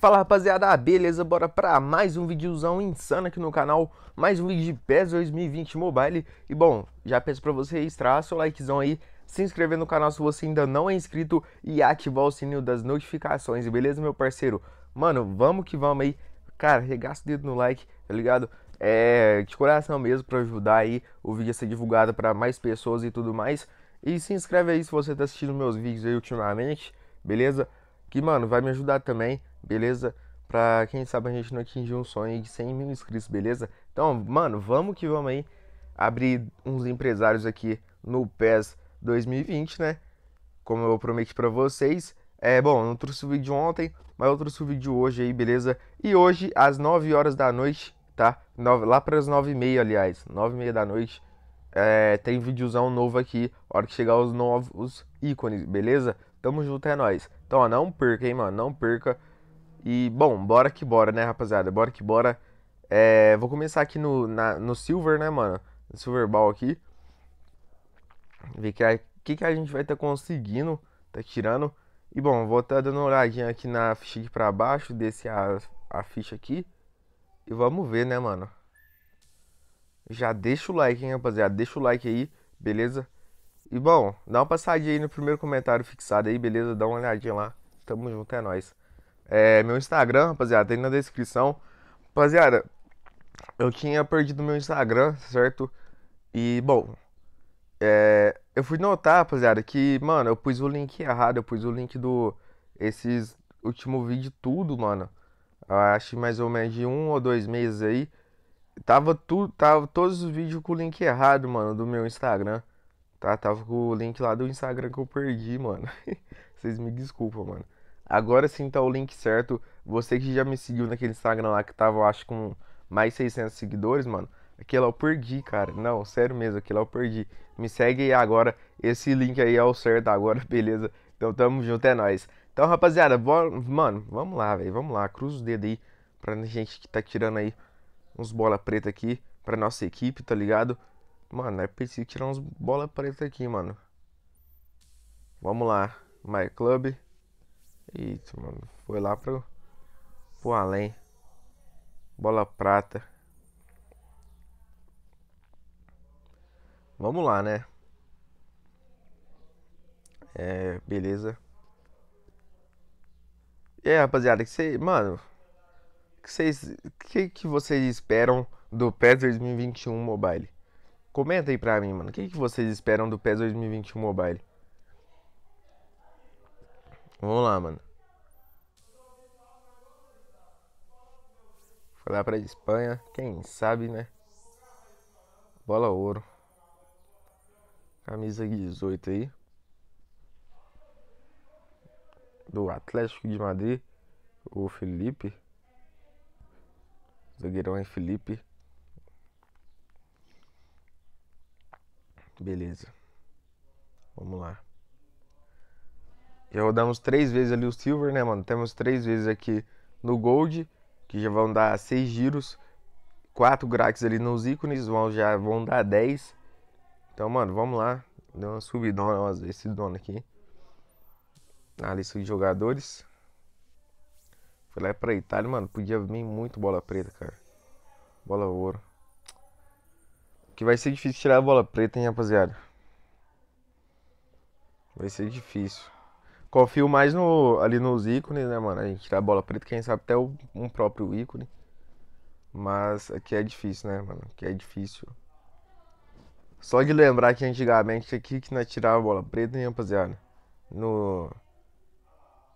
Fala rapaziada, ah, beleza? Bora pra mais um videozão insano aqui no canal, mais um vídeo de PES 2020 Mobile E bom, já peço pra você extrair seu likezão aí, se inscrever no canal se você ainda não é inscrito e ativar o sininho das notificações, beleza meu parceiro? Mano, vamos que vamos aí, cara, regaça o dedo no like, tá ligado? É, de coração mesmo pra ajudar aí o vídeo a ser divulgado pra mais pessoas e tudo mais E se inscreve aí se você tá assistindo meus vídeos aí ultimamente, beleza? Que mano, vai me ajudar também beleza? Pra quem sabe a gente não atingir um sonho de 100 mil inscritos, beleza? Então, mano, vamos que vamos aí abrir uns empresários aqui no PES 2020, né? Como eu prometi para vocês. É, bom, não trouxe o vídeo ontem, mas eu trouxe o vídeo hoje aí, beleza? E hoje, às 9 horas da noite, tá? Nove, lá para as 9 e meia, aliás, 9 e meia da noite, é, tem videozão novo aqui, hora que chegar os novos ícones, beleza? Tamo junto, é nóis. Então, ó, não perca, hein, mano, não perca. E, bom, bora que bora, né, rapaziada? Bora que bora. É, vou começar aqui no, na, no Silver, né, mano? Silver Ball aqui. Ver que o que, que a gente vai estar tá conseguindo, tá tirando. E, bom, vou estar tá dando uma olhadinha aqui na ficha aqui pra baixo, desse a, a ficha aqui. E vamos ver, né, mano? Já deixa o like, hein, rapaziada? Deixa o like aí, beleza? E, bom, dá uma passadinha aí no primeiro comentário fixado aí, beleza? Dá uma olhadinha lá. Tamo junto, é nóis. É, meu Instagram, rapaziada, tem tá na descrição. Rapaziada, eu tinha perdido meu Instagram, certo? E, bom, é, eu fui notar, rapaziada, que, mano, eu pus o link errado, eu pus o link do. Esses último vídeo, tudo, mano. Acho mais ou menos de um ou dois meses aí. Tava tudo, tava todos os vídeos com o link errado, mano, do meu Instagram. Tá, tava com o link lá do Instagram que eu perdi, mano. Vocês me desculpam, mano. Agora sim tá o link certo. Você que já me seguiu naquele Instagram lá que tava, eu acho, com mais 600 seguidores, mano. Aquilo é eu perdi, cara. Não, sério mesmo, aquilo é eu perdi. Me segue aí agora. Esse link aí é o certo agora, beleza? Então tamo junto, é nóis. Então, rapaziada, bora... mano, vamos lá, velho. Vamos lá, cruza o dedo aí pra gente que tá tirando aí uns bola preta aqui pra nossa equipe, tá ligado? Mano, é preciso tirar uns bola preta aqui, mano. Vamos lá. My Club. E mano. Foi lá pro, pro além. Bola prata. Vamos lá, né? É, beleza. E aí, rapaziada, que vocês. Mano. Que vocês. Que, que vocês esperam do PES 2021 Mobile? Comenta aí pra mim, mano. O que, que vocês esperam do PES 2021 Mobile? Vamos lá, mano. Foi lá pra Espanha, quem sabe, né? Bola ouro. Camisa 18 aí. Do Atlético de Madrid. O Felipe. Zagueirão é Felipe. Beleza. Vamos lá. Já rodamos três vezes ali o Silver, né, mano? Temos três vezes aqui no Gold, que já vão dar seis giros. Quatro grátis ali nos ícones, vão, já vão dar dez Então, mano, vamos lá. Deu uma subidona, ó, esse dono aqui. Na lista de jogadores. Foi lá pra Itália, mano. Podia vir muito bola preta, cara. Bola ouro. Que vai ser difícil tirar a bola preta, hein, rapaziada. Vai ser difícil. Confio mais no, ali nos ícones, né, mano? A gente tirar a bola preta, quem sabe até o, um próprio ícone. Mas aqui é, é difícil, né, mano? Aqui é difícil. Só de lembrar que antigamente aqui que nós tirava a bola preta, hein, né, rapaziada? No.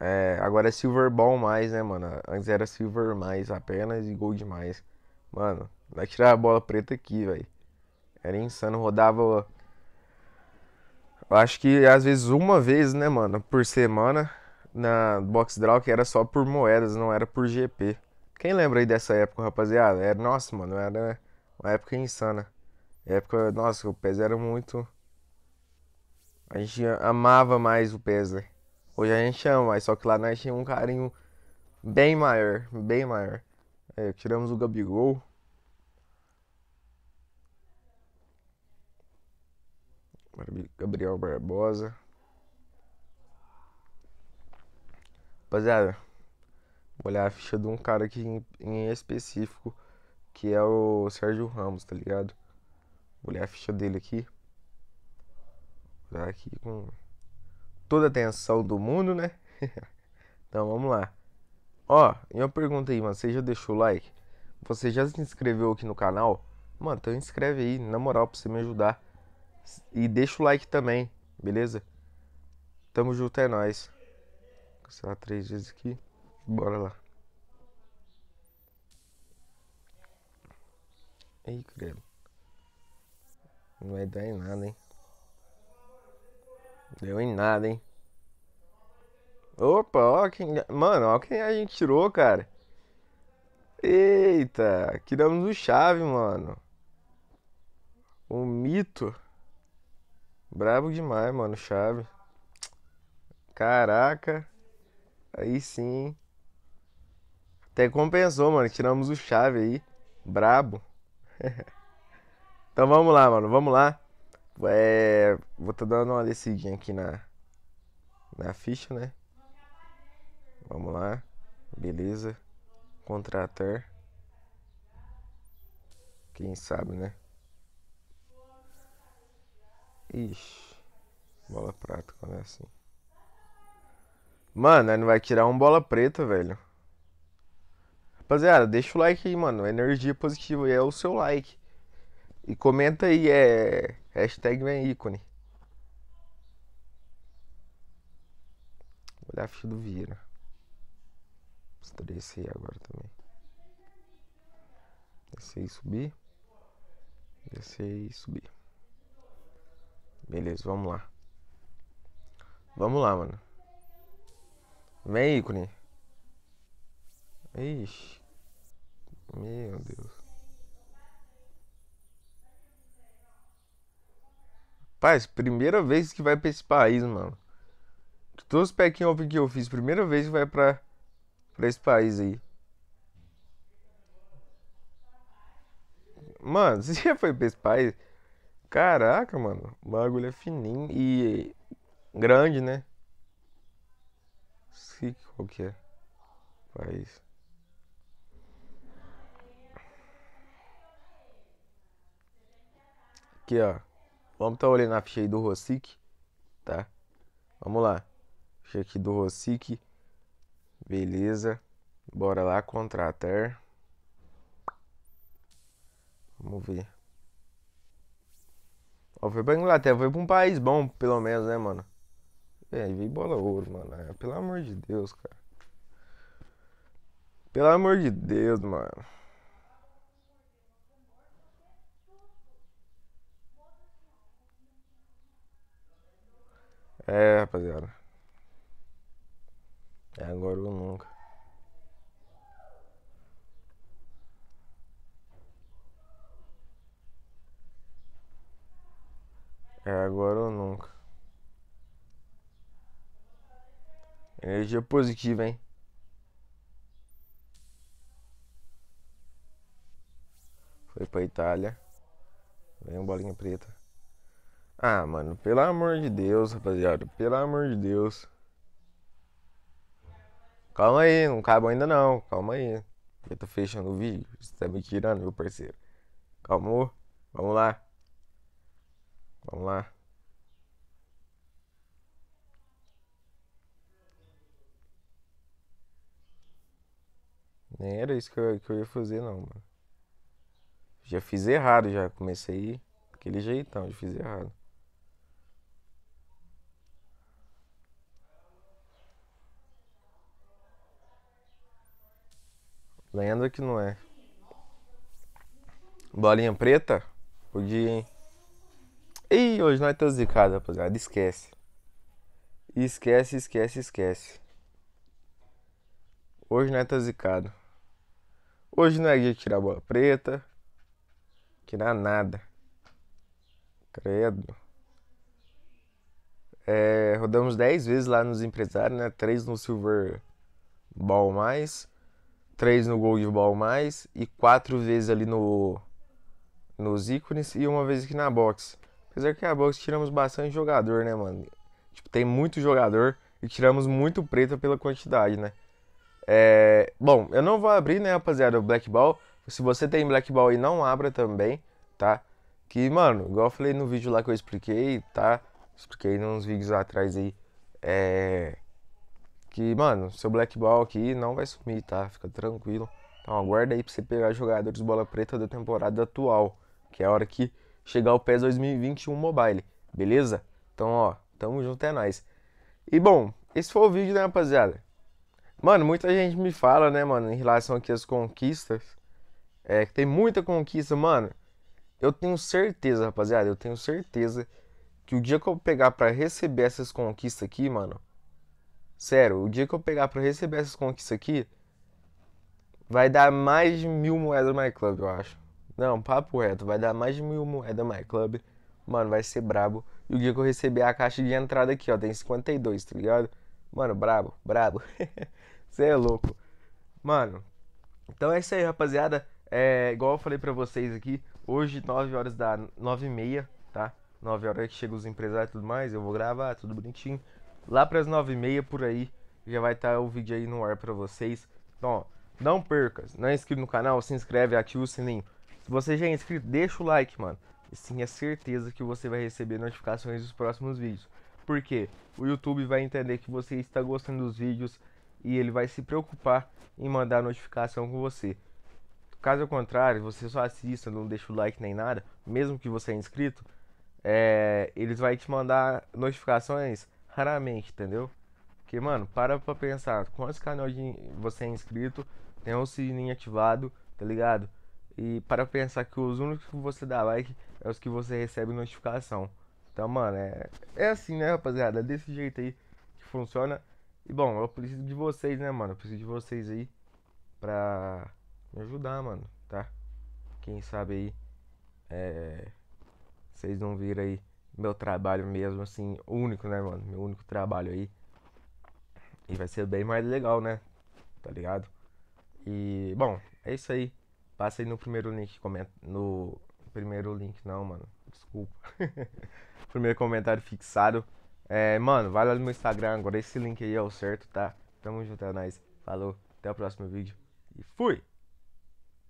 É, agora é Silver Ball mais, né, mano? Antes era Silver mais apenas e Gold mais. Mano, nós tirava a bola preta aqui, velho. Era insano, rodava eu acho que às vezes uma vez, né, mano, por semana na box draw que era só por moedas, não era por GP. Quem lembra aí dessa época, rapaziada? Era, nossa, mano, era uma época insana. Época, nossa, o PES era muito. A gente amava mais o PES, né? Hoje a gente ama, mas só que lá nós tinha um carinho bem maior, bem maior. É, tiramos o Gabigol. Gabriel Barbosa. Rapaziada, vou olhar a ficha de um cara aqui em, em específico, que é o Sérgio Ramos, tá ligado? Vou olhar a ficha dele aqui. Vou olhar aqui com toda a atenção do mundo, né? então vamos lá. Ó, e pergunta aí, mano, você já deixou o like? Você já se inscreveu aqui no canal? Mano, então inscreve aí, na moral, pra você me ajudar. E deixa o like também, beleza? Tamo junto, é nóis. Vou cancelar três vezes aqui. Bora lá. Ei, credo. Não vai dar em nada, hein? Deu em nada, hein? Opa, ó quem... Mano, ó quem a gente tirou, cara. Eita, tiramos o chave, mano. O mito. Brabo demais, mano, chave. Caraca. Aí sim. Até compensou, mano. Tiramos o chave aí. Brabo. então vamos lá, mano. Vamos lá. É... Vou tá dando uma descidinha aqui na... Na ficha, né? Vamos lá. Beleza. Contratar. Quem sabe, né? Ixi, bola prata quando é assim. Mano, ele não vai tirar um bola preta, velho. Rapaziada, deixa o like aí, mano. Energia positiva é o seu like. E comenta aí, é. Hashtag vem ícone. Vou olhar a ficha do Vira. Estourei esse aí agora também. Descer e subir. Descer e subir. Beleza, vamos lá. Vamos lá, mano. Vem, ícone. Ixi. Meu Deus. Paz, primeira vez que vai pra esse país, mano. De todos os packing que eu fiz, primeira vez que vai pra, pra esse país aí. Mano, você já foi pra esse país? Caraca, mano. O bagulho é fininho e grande, né? Sei qual que é. País. Aqui, ó. Vamos estar tá olhando a ficha aí do Rossic, tá? Vamos lá. Ficha aqui do Rossic. Beleza. Bora lá contratar. Vamos ver. Eu fui pra Inglaterra, foi pra um país bom, pelo menos, né, mano? É, aí veio bola ouro, mano. É, pelo amor de Deus, cara. Pelo amor de Deus, mano. É, rapaziada. É agora ou nunca. É agora ou nunca. Energia positiva, hein? Foi pra Itália. Vem uma bolinha preta. Ah, mano, pelo amor de Deus, rapaziada. Pelo amor de Deus. Calma aí, não cabe ainda não. Calma aí. Eu tô fechando o vídeo. Você tá me tirando, meu parceiro. Calmou? Vamos lá. Vamos lá. Nem era isso que eu, que eu ia fazer, não, mano. Já fiz errado, já comecei aquele jeitão, já fiz errado. Lenda que não é. Bolinha preta? Podia, hein? E hoje nós estamos zicado, rapaziada. Esquece. Esquece, esquece, esquece. Hoje nós estamos zicado. Hoje não é dia de tirar bola preta. Tirar é nada. Credo. É, rodamos 10 vezes lá nos empresários, né? 3 no Silver Ball mais, 3 no Gold Ball mais e 4 vezes ali no nos ícones e uma vez aqui na box. Apesar que a box tiramos bastante jogador, né, mano? Tipo, tem muito jogador e tiramos muito preta pela quantidade, né? É... Bom, eu não vou abrir, né, rapaziada, o Black Ball. Se você tem Black Ball e não abra também, tá? Que, mano, igual eu falei no vídeo lá que eu expliquei, tá? Expliquei nos vídeos atrás aí. É... Que, mano, seu Black Ball aqui não vai sumir, tá? Fica tranquilo. Então aguarda aí pra você pegar jogadores bola preta da temporada atual. Que é a hora que chegar ao PES 2021 Mobile, beleza? Então, ó, tamo junto, é nóis. E bom, esse foi o vídeo, né, rapaziada? Mano, muita gente me fala, né, mano, em relação aqui às conquistas. É, que tem muita conquista, mano. Eu tenho certeza, rapaziada, eu tenho certeza que o dia que eu pegar para receber essas conquistas aqui, mano. Sério, o dia que eu pegar para receber essas conquistas aqui. Vai dar mais de mil moedas no myclub eu acho. Não, papo reto, vai dar mais de mil moedas My Club. Mano, vai ser brabo. E o dia que eu receber a caixa de entrada aqui, ó, tem 52, tá ligado? Mano, brabo, brabo. Você é louco. Mano, então é isso aí, rapaziada. É, igual eu falei pra vocês aqui, hoje 9 horas da 9 e meia, tá? 9 horas que chega os empresários e tudo mais, eu vou gravar, tudo bonitinho. Lá pras 9 e meia, por aí, já vai estar tá o vídeo aí no ar pra vocês. Então, ó, não percas, não é inscrito no canal, se inscreve, ativa o sininho. Se você já é inscrito, deixa o like, mano. Assim é certeza que você vai receber notificações dos próximos vídeos. Porque o YouTube vai entender que você está gostando dos vídeos e ele vai se preocupar em mandar notificação com você. Caso contrário, você só assista, não deixa o like nem nada, mesmo que você é inscrito, é, eles vão te mandar notificações raramente, entendeu? Porque, mano, para pra pensar, quantos canais você é inscrito, tem o um sininho ativado, tá ligado? E para pensar que os únicos que você dá like é os que você recebe notificação. Então, mano, é, é assim, né, rapaziada? É desse jeito aí que funciona. E bom, eu preciso de vocês, né, mano? Eu preciso de vocês aí pra me ajudar, mano, tá? Quem sabe aí, é... vocês não viram aí meu trabalho mesmo, assim, único, né, mano? Meu único trabalho aí. E vai ser bem mais legal, né? Tá ligado? E, bom, é isso aí. Passa aí no primeiro link, comenta. No primeiro link, não, mano. Desculpa. primeiro comentário fixado. É, mano, vai lá no meu Instagram agora. Esse link aí é o certo, tá? Tamo junto, é nóis. Falou, até o próximo vídeo. E fui!